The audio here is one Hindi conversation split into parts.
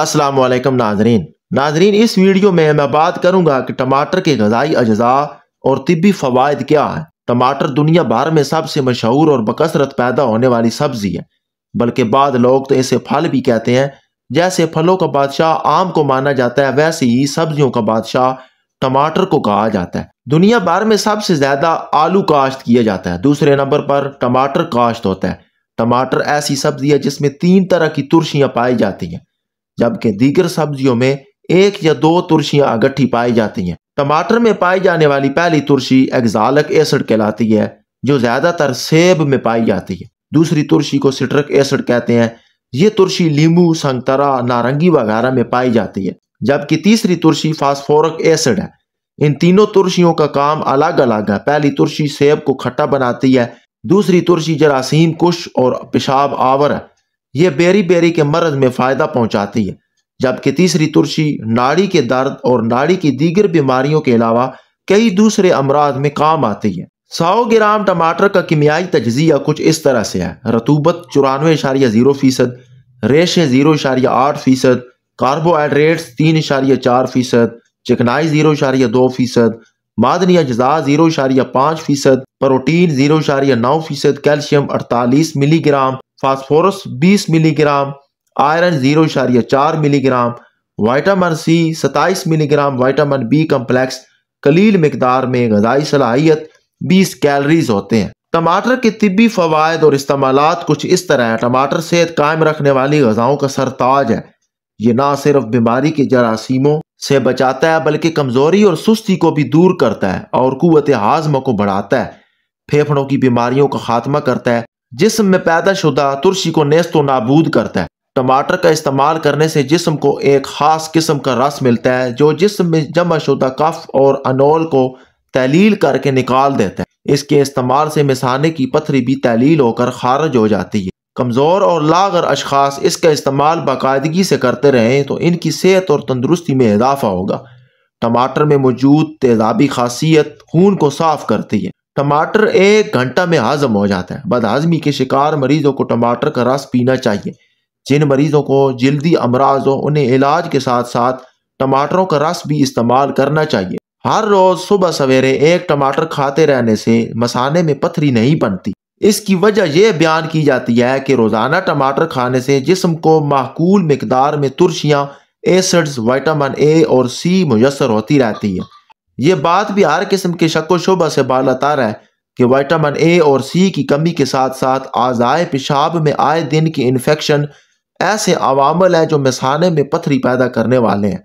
अस्सलाम वालेकुम नाजरीन नाजरीन इस वीडियो में मैं बात करूंगा कि टमाटर के गजाई अज़ा और तिबी फवायद क्या है टमाटर दुनिया भर में सबसे मशहूर और बकसरत पैदा होने वाली सब्जी है बल्कि बाद लोग तो इसे फल भी कहते हैं जैसे फलों का बादशाह आम को माना जाता है वैसे ही सब्जियों का बादशाह टमाटर को कहा जाता है दुनिया भर में सबसे ज्यादा आलू काश्त किया जाता है दूसरे नंबर पर टमाटर काश्त होता है टमाटर ऐसी सब्जी है जिसमें तीन तरह की तुर्सियां पाई जाती हैं जबकि दीगर सब्जियों में एक या दो तुर्सियां अगट्ठी पाई जाती हैं टमाटर में पाई जाने वाली पहली तुर्सी एग्जालक एसिड कहलाती है जो ज्यादातर सेब में पाई जाती है दूसरी तुर्सी को सिट्रक एसिड कहते हैं ये तुर्सी लींबू संतरा नारंगी वगैरह में पाई जाती है जबकि तीसरी तुर्सी फास्फोरक एसिड है इन तीनों तुर्सियों का काम अलग अलग है पहली तुर्सी सेब को खट्टा बनाती है दूसरी तुर्सी जरासीम कुश और पेशाब आवर है यह बेरी बेरी के मर्ज में फ़ायदा पहुंचाती है जबकि तीसरी तुर्सी नाड़ी के दर्द और नाड़ी की दीगर बीमारियों के अलावा कई दूसरे अमराज में काम आती है सौ ग्राम टमाटर का कीमियाई तजिया कुछ इस तरह से है रतूबत चौरानवे इशारिया ज़ीरो फ़ीसद रेशे ज़ीरो इशारिया आठ फ़ीसद कार्बोहाइड्रेट तीन इशारिया चार फ़ीसद चिकनाई ज़ीरो इशारिया दो फ़ीसद मादनी अजा ज़ीरो इशारिया पाँच फ़ीसद प्रोटीन ज़ीरो इशारिया नौ फ़ीसद कैल्शियम अड़तालीस milligram phosphorus 20 milligram iron zero इशारिया चार milligram vitamin C 27 milligram vitamin B complex कलील मकदार में गजाई सलाहियत 20 कैलरीज होते हैं टमाटर के तिबी फवायद और इस्तेमाल कुछ इस तरह हैं टमाटर सेहत कायम रखने वाली गजाओं का सरताज है ये ना सिर्फ बीमारी के जरासीमों से बचाता है बल्कि कमज़ोरी और सुस्ती को भी दूर करता है और कुत हाजमा को बढ़ाता है फेफड़ों की बीमारियों का खात्मा करता है जिसम में पैदा शुदा तुरसी को नेस्त नाबूद करता है टमाटर का इस्तेमाल करने से जिसम को एक ख़ास किस्म का रस मिलता है जो जिसम में जमा शुदा कफ और अनोल को तहलील करके निकाल देता है इसके इस्तेमाल से मिसाने की पथरी भी तहलील होकर खारज हो जाती है कमज़ोर और लागर अशखास इसका इस्तेमाल बाकायदगी से करते रहें तो इनकी सेहत और तंदरुस्ती में इजाफा होगा टमाटर में मौजूद तेजाबी खासियत खून को साफ करती है टमाटर एक घंटा में हाजम हो जाता है बदहाजमी के शिकार मरीजों को टमाटर का रस पीना चाहिए जिन मरीजों को जल्दी अमराज हो उन्हें इलाज के साथ साथ टमाटरों का रस भी इस्तेमाल करना चाहिए हर रोज सुबह सवेरे एक टमाटर खाते रहने से मसाने में पथरी नहीं बनती इसकी वजह यह बयान की जाती है कि रोज़ाना टमाटर खाने से जिसम को माकूल मकदार में तुरशियाँ एसड्स वाइटामिन ए और सी मुयसर होती रहती है ये बात भी हर किस्म के व शुबा से बालातार है कि वाइटामिन ए और सी की कमी के साथ साथ आज़ाए पेशाब में आए दिन की इन्फेक्शन ऐसे अवामल हैं जो मसाने में पथरी पैदा करने वाले हैं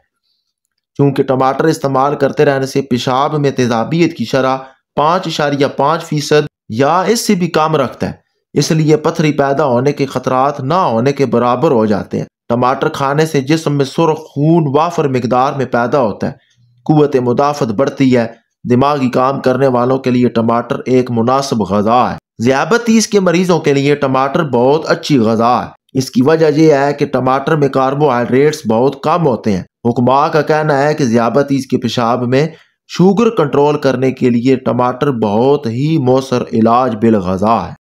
क्योंकि टमाटर इस्तेमाल करते रहने से पेशाब में तेजाबियत की शरह पाँच इशारिया पाँच फीसद या इससे भी कम रखता है इसलिए पथरी पैदा होने के खतरात ना होने के बराबर हो जाते हैं टमाटर खाने से जिसम में सुरख खून वाफर मकदार में पैदा होता है कुत मुदाफ़त बढ़ती है दिमागी काम करने वालों के लिए टमाटर एक मुनासिब गज़ा है ज़्याबतीस के मरीज़ों के लिए टमाटर बहुत अच्छी गज़ा है इसकी वजह यह है कि टमाटर में कार्बोहाइड्रेट्स बहुत कम होते हैं हुक्मा का कहना है कि ज़्याबतीस के पेशाब में शुगर कंट्रोल करने के लिए टमाटर बहुत ही मौसर इलाज बिल गज़ा है